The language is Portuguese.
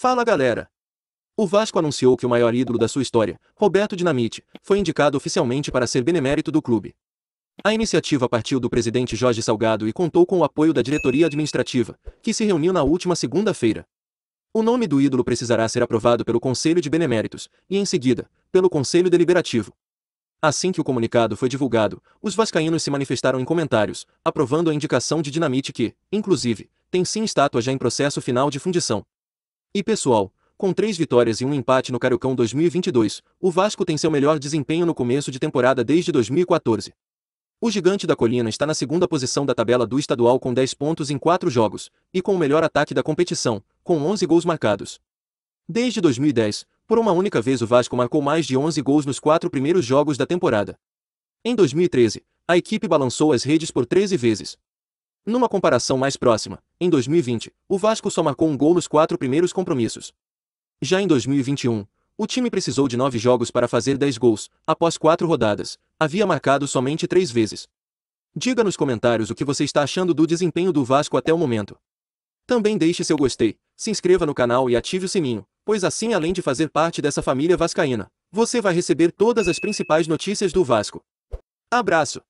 Fala galera! O Vasco anunciou que o maior ídolo da sua história, Roberto Dinamite, foi indicado oficialmente para ser benemérito do clube. A iniciativa partiu do presidente Jorge Salgado e contou com o apoio da diretoria administrativa, que se reuniu na última segunda-feira. O nome do ídolo precisará ser aprovado pelo Conselho de Beneméritos e, em seguida, pelo Conselho Deliberativo. Assim que o comunicado foi divulgado, os vascaínos se manifestaram em comentários, aprovando a indicação de Dinamite que, inclusive, tem sim estátua já em processo final de fundição. E pessoal, com três vitórias e um empate no Cariocão 2022, o Vasco tem seu melhor desempenho no começo de temporada desde 2014. O gigante da colina está na segunda posição da tabela do estadual com 10 pontos em 4 jogos, e com o melhor ataque da competição, com 11 gols marcados. Desde 2010, por uma única vez o Vasco marcou mais de 11 gols nos quatro primeiros jogos da temporada. Em 2013, a equipe balançou as redes por 13 vezes. Numa comparação mais próxima, em 2020, o Vasco só marcou um gol nos quatro primeiros compromissos. Já em 2021, o time precisou de nove jogos para fazer dez gols, após quatro rodadas, havia marcado somente três vezes. Diga nos comentários o que você está achando do desempenho do Vasco até o momento. Também deixe seu gostei, se inscreva no canal e ative o sininho, pois assim além de fazer parte dessa família vascaína, você vai receber todas as principais notícias do Vasco. Abraço!